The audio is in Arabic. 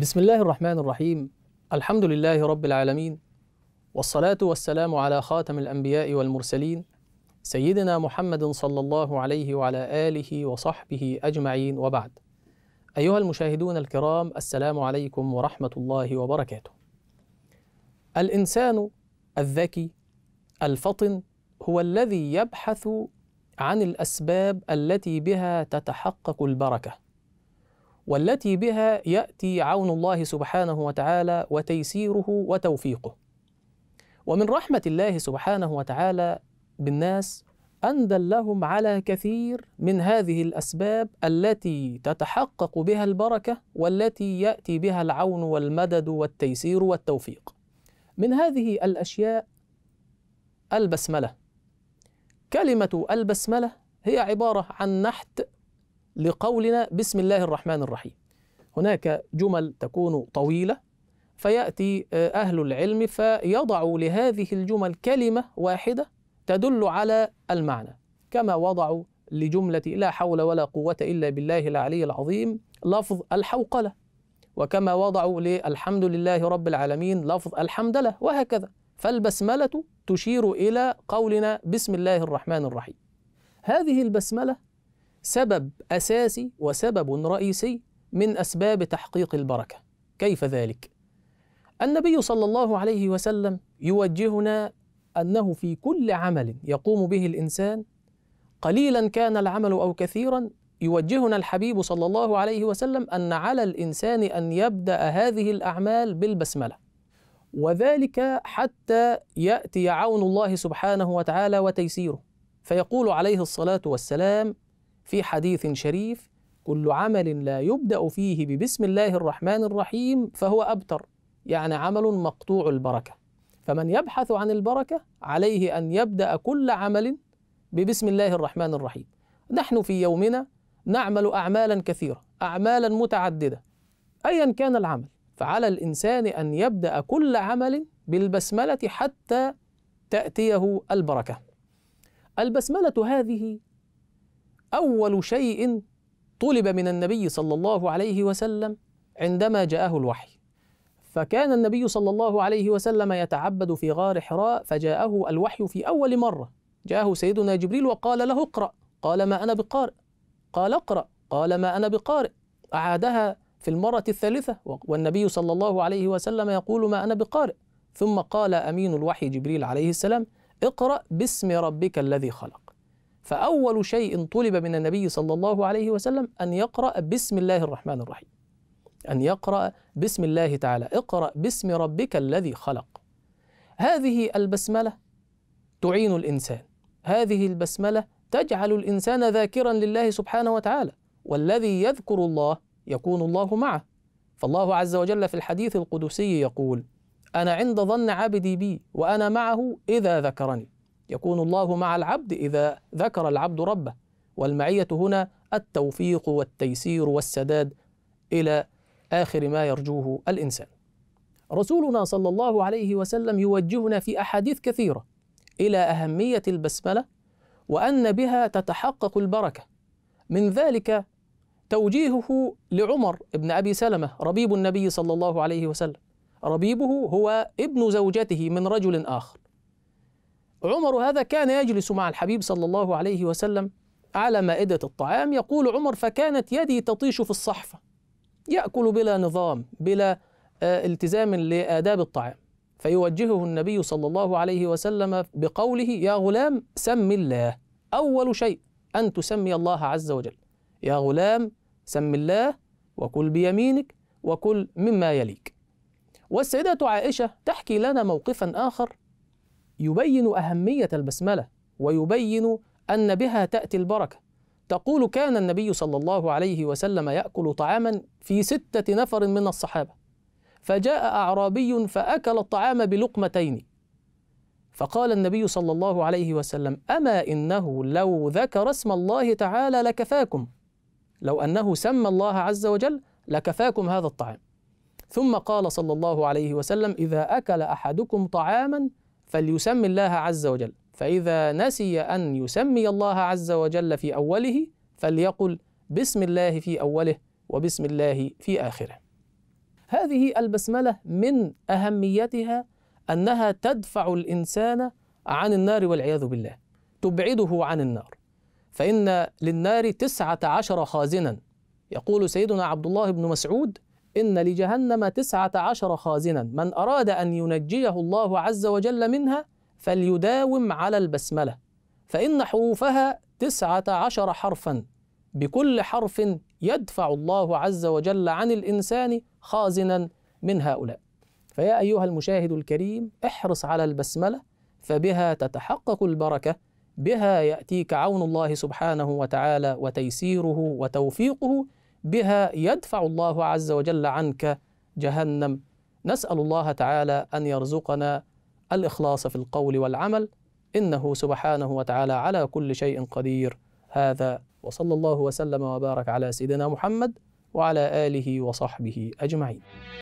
بسم الله الرحمن الرحيم الحمد لله رب العالمين والصلاة والسلام على خاتم الأنبياء والمرسلين سيدنا محمد صلى الله عليه وعلى آله وصحبه أجمعين وبعد أيها المشاهدون الكرام السلام عليكم ورحمة الله وبركاته الإنسان الذكي الفطن هو الذي يبحث عن الأسباب التي بها تتحقق البركة والتي بها ياتي عون الله سبحانه وتعالى وتيسيره وتوفيقه ومن رحمه الله سبحانه وتعالى بالناس ان دلهم على كثير من هذه الاسباب التي تتحقق بها البركه والتي ياتي بها العون والمدد والتيسير والتوفيق من هذه الاشياء البسمله كلمه البسمله هي عباره عن نحت لقولنا بسم الله الرحمن الرحيم هناك جمل تكون طويله فياتي آه، اهل العلم فيضعوا لهذه الجمل كلمه واحده تدل على المعنى كما وضعوا لجمله لا حول ولا قوه الا بالله العلي العظيم لفظ الحوقله وكما وضعوا للحمد لله رب العالمين لفظ الحمد له وهكذا فالبسمله تشير الى قولنا بسم الله الرحمن الرحيم هذه البسمله سبب أساسي وسبب رئيسي من أسباب تحقيق البركة كيف ذلك؟ النبي صلى الله عليه وسلم يوجهنا أنه في كل عمل يقوم به الإنسان قليلا كان العمل أو كثيرا يوجهنا الحبيب صلى الله عليه وسلم أن على الإنسان أن يبدأ هذه الأعمال بالبسملة وذلك حتى يأتي عون الله سبحانه وتعالى وتيسيره فيقول عليه الصلاة والسلام في حديث شريف كل عمل لا يبدأ فيه ببسم الله الرحمن الرحيم فهو أبتر يعني عمل مقطوع البركة فمن يبحث عن البركة عليه أن يبدأ كل عمل ببسم الله الرحمن الرحيم نحن في يومنا نعمل أعمالا كثيرة أعمالا متعددة أيا كان العمل فعلى الإنسان أن يبدأ كل عمل بالبسملة حتى تأتيه البركة البسملة هذه أول شيء طلب من النبي صلى الله عليه وسلم عندما جاءه الوحي فكان النبي صلى الله عليه وسلم يتعبد في غار حراء فجاءه الوحي في أول مرة جاءه سيدنا جبريل وقال له اقرأ قال ما أنا بقارئ قال اقرأ قال ما أنا بقارئ أعادها في المرة الثالثة والنبي صلى الله عليه وسلم يقول ما أنا بقارئ ثم قال أمين الوحي جبريل عليه السلام اقرأ باسم ربك الذي خلق فأول شيء طلب من النبي صلى الله عليه وسلم أن يقرأ بسم الله الرحمن الرحيم أن يقرأ بسم الله تعالى اقرأ باسم ربك الذي خلق هذه البسملة تعين الإنسان هذه البسملة تجعل الإنسان ذاكرا لله سبحانه وتعالى والذي يذكر الله يكون الله معه فالله عز وجل في الحديث القدسي يقول أنا عند ظن عبدي بي وأنا معه إذا ذكرني يكون الله مع العبد إذا ذكر العبد ربه والمعية هنا التوفيق والتيسير والسداد إلى آخر ما يرجوه الإنسان رسولنا صلى الله عليه وسلم يوجهنا في أحاديث كثيرة إلى أهمية البسملة وأن بها تتحقق البركة من ذلك توجيهه لعمر بن أبي سلمة ربيب النبي صلى الله عليه وسلم ربيبه هو ابن زوجته من رجل آخر عمر هذا كان يجلس مع الحبيب صلى الله عليه وسلم على مائدة الطعام يقول عمر فكانت يدي تطيش في الصحفة يأكل بلا نظام بلا آه، التزام لآداب الطعام فيوجهه النبي صلى الله عليه وسلم بقوله يا غلام سم الله أول شيء أن تسمي الله عز وجل يا غلام سم الله وكل بيمينك وكل مما يليك والسيدة عائشة تحكي لنا موقفا آخر يبين أهمية البسملة ويبين أن بها تأتي البركة تقول كان النبي صلى الله عليه وسلم يأكل طعاما في ستة نفر من الصحابة فجاء أعرابي فأكل الطعام بلقمتين فقال النبي صلى الله عليه وسلم أما إنه لو ذكر اسم الله تعالى لكفاكم لو أنه سمى الله عز وجل لكفاكم هذا الطعام ثم قال صلى الله عليه وسلم إذا أكل أحدكم طعاما فليسمي الله عز وجل فإذا نسي أن يسمي الله عز وجل في أوله فليقل بسم الله في أوله وبسم الله في آخره. هذه البسملة من أهميتها أنها تدفع الإنسان عن النار والعياذ بالله تبعده عن النار فإن للنار تسعة عشر خازنا يقول سيدنا عبد الله بن مسعود إن لجهنم تسعة عشر خازنا من أراد أن ينجيه الله عز وجل منها فليداوم على البسملة فإن حروفها تسعة عشر حرفا بكل حرف يدفع الله عز وجل عن الإنسان خازنا من هؤلاء فيا أيها المشاهد الكريم احرص على البسملة فبها تتحقق البركة بها يأتيك عون الله سبحانه وتعالى وتيسيره وتوفيقه بها يدفع الله عز وجل عنك جهنم نسال الله تعالى ان يرزقنا الاخلاص في القول والعمل انه سبحانه وتعالى على كل شيء قدير هذا وصلى الله وسلم وبارك على سيدنا محمد وعلى اله وصحبه اجمعين